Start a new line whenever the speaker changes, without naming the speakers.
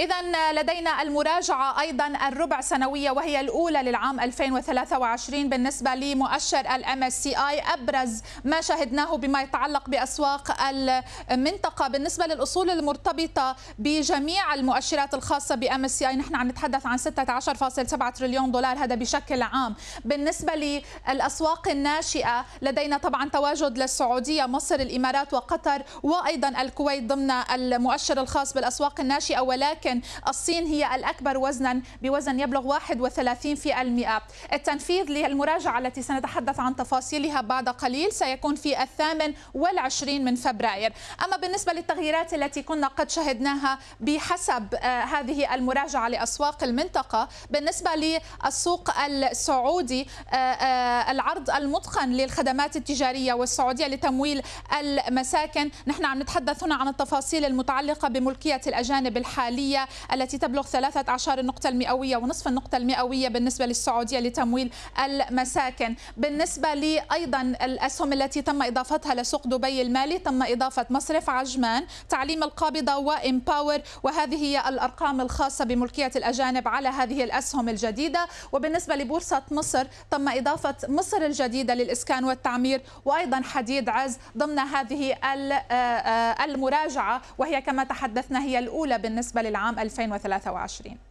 إذا لدينا المراجعة أيضا الربع سنوية وهي الأولى للعام 2023 بالنسبة لمؤشر الام اس سي اي أبرز ما شاهدناه بما يتعلق بأسواق المنطقة بالنسبة للأصول المرتبطة بجميع المؤشرات الخاصة بام اس سي اي نحن عم نتحدث عن 16.7 تريليون دولار هذا بشكل عام بالنسبة للأسواق الناشئة لدينا طبعا تواجد للسعودية مصر الإمارات وقطر وأيضا الكويت ضمن المؤشر الخاص بالأسواق الناشئة ولكن ولكن الصين هي الأكبر وزنا بوزن يبلغ 31% التنفيذ للمراجعة التي سنتحدث عن تفاصيلها بعد قليل سيكون في الثامن والعشرين من فبراير أما بالنسبة للتغييرات التي كنا قد شهدناها بحسب آه، هذه المراجعة لأسواق المنطقة بالنسبة للسوق السعودي آه، آه، العرض المتقن للخدمات التجارية والسعودية لتمويل المساكن نحن عم نتحدث هنا عن التفاصيل المتعلقة بملكية الأجانب الحالية السعودية التي تبلغ 13 نقطة المئوية ونصف النقطة المئوية بالنسبة للسعودية لتمويل المساكن بالنسبة ايضا الأسهم التي تم إضافتها لسوق دبي المالي تم إضافة مصرف عجمان تعليم القابضة وإمباور وهذه هي الأرقام الخاصة بملكية الأجانب على هذه الأسهم الجديدة وبالنسبة لبورصة مصر تم إضافة مصر الجديدة للإسكان والتعمير وأيضا حديد عز ضمن هذه آه، آه، المراجعة وهي كما تحدثنا هي الأولى بالنسبة للعام عام 2023